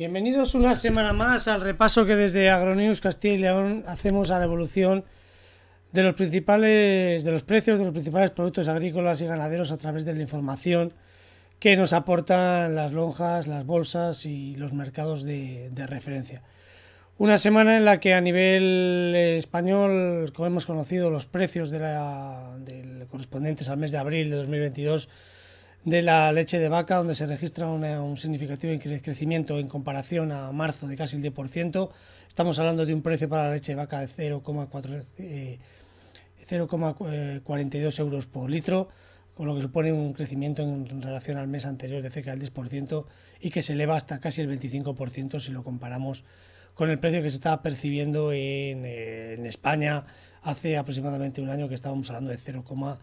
Bienvenidos una semana más al repaso que desde Agronews Castilla y León hacemos a la evolución de los principales de los precios de los principales productos agrícolas y ganaderos a través de la información que nos aportan las lonjas, las bolsas y los mercados de, referencia. Una semana en la que a nivel español como hemos conocido los precios de correspondientes al mes de abril de 2022 de la leche de vaca, donde se registra un eh, significativo crecimiento en comparación a marzo de casi el 10%. Estamos hablando de un precio para la leche de vaca de 0,42 eh, eh, euros por litro, con lo que supone un crecimiento en relación al mes anterior de cerca del 10% y que se eleva hasta casi el 25% si lo comparamos con el precio que se está percibiendo en, España hace aproximadamente un año que estábamos hablando de 0,42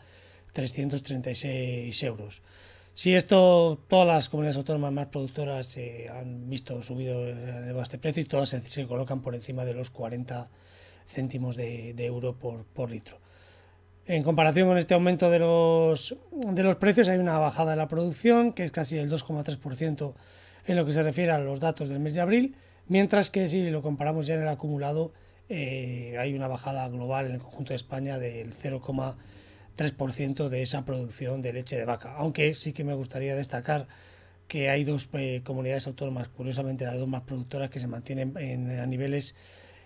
336 euros. Si esto, todas las comunidades autónomas más productoras eh, han visto subido este precio y todas se colocan por encima de los 40 céntimos de, euro por, litro. En comparación con este aumento de los, de los precios, hay una bajada de la producción, que es casi el 2,3% en lo que se refiere a los datos del mes de abril, mientras que si lo comparamos ya en el acumulado, eh, hay una bajada global en el conjunto de España del 0,5%. 3% de esa producción de leche de vaca. Aunque sí que me gustaría destacar que hay dos eh, comunidades autónomas, curiosamente las dos más productoras, que se mantienen en, a niveles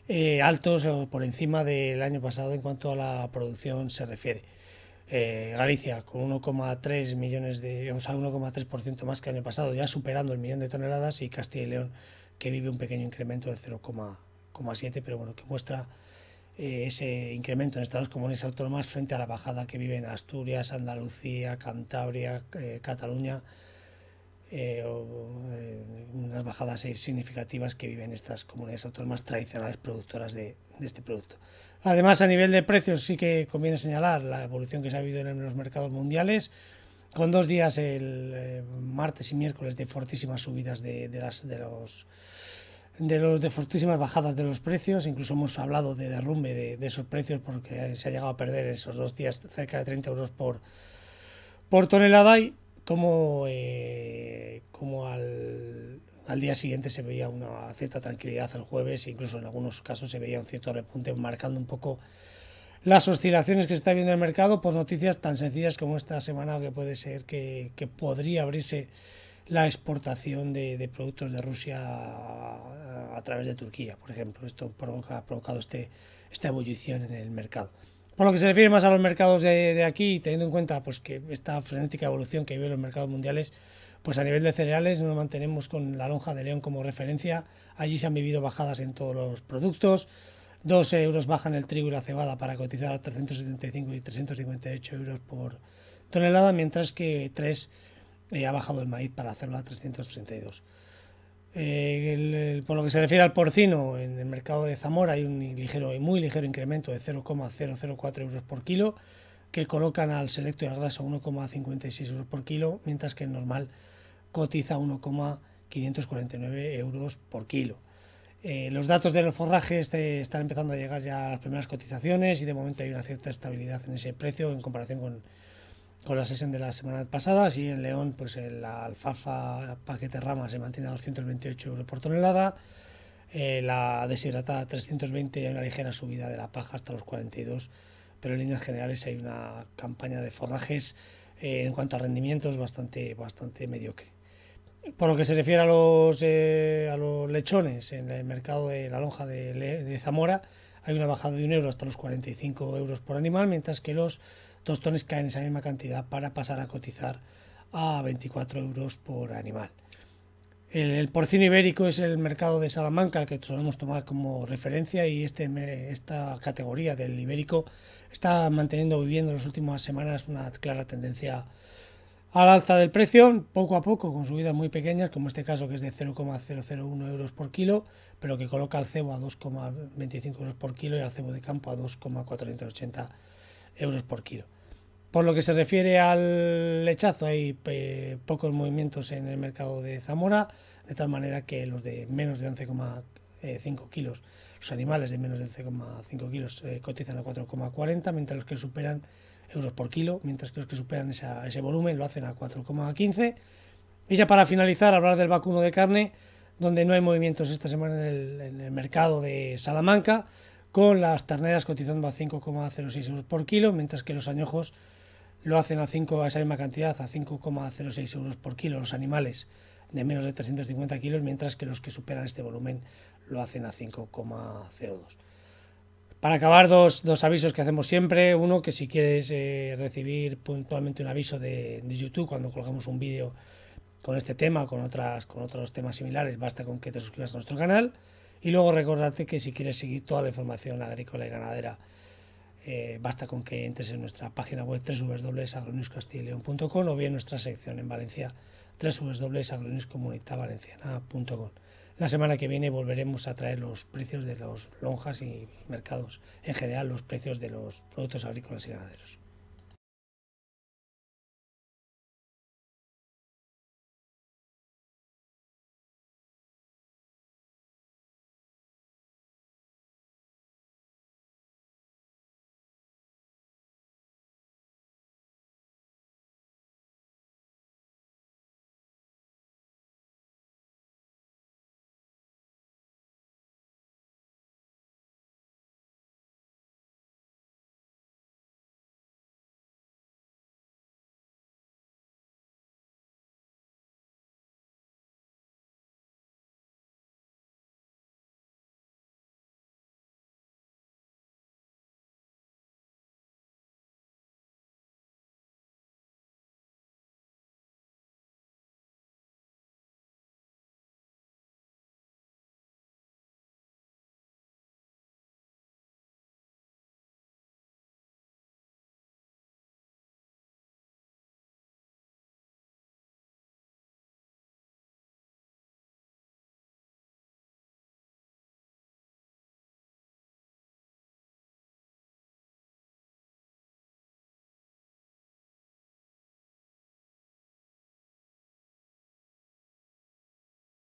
eh, altos o por encima del año pasado en cuanto a la producción se refiere. Eh, Galicia con 1,3 millones de, o sea, 1,3% más que el año pasado, ya superando el millón de toneladas, y Castilla y León que vive un pequeño incremento del 0,7, pero bueno, que muestra eh, ese incremento en estados comunes autónomas frente a la bajada que viven Asturias, Andalucía, Cantabria, eh, Cataluña, eh, unas bajadas significativas que viven estas comunidades autónomas tradicionales productoras de, este producto. Además, a nivel de precios sí que conviene señalar la evolución que se ha habido en los mercados mundiales, con dos días el martes y miércoles de fortísimas subidas de, de las, de los de, fortísimas bajadas de los precios, incluso hemos hablado de derrumbe de, esos precios porque se ha llegado a perder esos dos días cerca de 30 euros por, por tonelada y como, eh, como al, día siguiente se veía una cierta tranquilidad el jueves, e incluso en algunos casos se veía un cierto repunte marcando un poco las oscilaciones que se está viendo en el mercado por noticias tan sencillas como esta semana que puede ser que, que podría abrirse la exportación de, productos de Rusia a, través de Turquía, por ejemplo. Esto ha provocado este, esta ebullición en el mercado. Por lo que se refiere más a los mercados de, aquí, teniendo en cuenta pues, que esta frenética evolución que vive los mercados mundiales, pues a nivel de cereales nos mantenemos con la lonja de león como referencia. Allí se han vivido bajadas en todos los productos. 2 euros bajan el trigo y la cebada para cotizar a 375 y 358 euros por tonelada, mientras que 3 eh, ha bajado el maíz para hacerlo a 332 eh, por lo que se refiere al porcino, en el mercado de Zamora hay un ligero y muy ligero incremento de 0,004 euros por kilo, que colocan al selecto y al graso 1,56 euros por kilo, mientras que el normal cotiza 1,549 euros por kilo. Eh, los datos de los forrajes este están empezando a llegar ya a las primeras cotizaciones y de momento hay una cierta estabilidad en ese precio en comparación con, con la sesión de la semana pasada. Así en León, pues la alfalfa paquete rama se mantiene a 228 euros por tonelada. Eh, la deshidratada 320 y hay una ligera subida de la paja hasta los 42, pero en líneas generales hay una campaña de forrajes eh, en cuanto a rendimientos bastante, bastante mediocre. Por lo que se refiere a los, eh, a los lechones en el mercado de la lonja de, de Zamora, hay una bajada de un euro hasta los 45 euros por animal, mientras que los tostones caen esa misma cantidad para pasar a cotizar a 24 euros por animal. El, porcino ibérico es el mercado de Salamanca que solemos tomar como referencia y este, esta categoría del ibérico está manteniendo, viviendo en las últimas semanas una clara tendencia al alza del precio, poco a poco, con subidas muy pequeñas, como este caso que es de 0,001 euros por kilo, pero que coloca al cebo a 2,25 euros por kilo y al cebo de campo a 2,480 euros euros por kilo. Por lo que se refiere al lechazo, hay eh, pocos movimientos en el mercado de Zamora, de tal manera que los de menos de 11,5 eh, kilos, los animales de menos de 11,5 kilos eh, cotizan a 4,40, mientras los que superan euros por kilo, mientras que los que superan ese volumen lo hacen a 4,15. Y ya para finalizar, hablar del vacuno de carne, donde no hay movimientos esta semana en en el mercado de Salamanca, con las terneras cotizando a 5,06 euros por kilo, mientras que los añojos lo hacen a, 5, esa misma cantidad, a 5,06 euros por kilo, los animales de menos de 350 kilos, mientras que los que superan este volumen lo hacen a 5,02. Para acabar, dos, avisos que hacemos siempre. Uno, que si quieres eh, recibir puntualmente un aviso de, YouTube cuando colgamos un vídeo con este tema, con, otras, con otros temas similares, basta con que te suscribas a nuestro canal. Y luego recordarte que si quieres seguir toda la información agrícola y ganadera, eh, basta con que entres en nuestra página web www.agroniuscastileon.com o bien nuestra sección en Valencia www.agroniuscomunitavalenciana.com. La semana que viene volveremos a traer los precios de las lonjas y mercados, en general los precios de los productos agrícolas y ganaderos.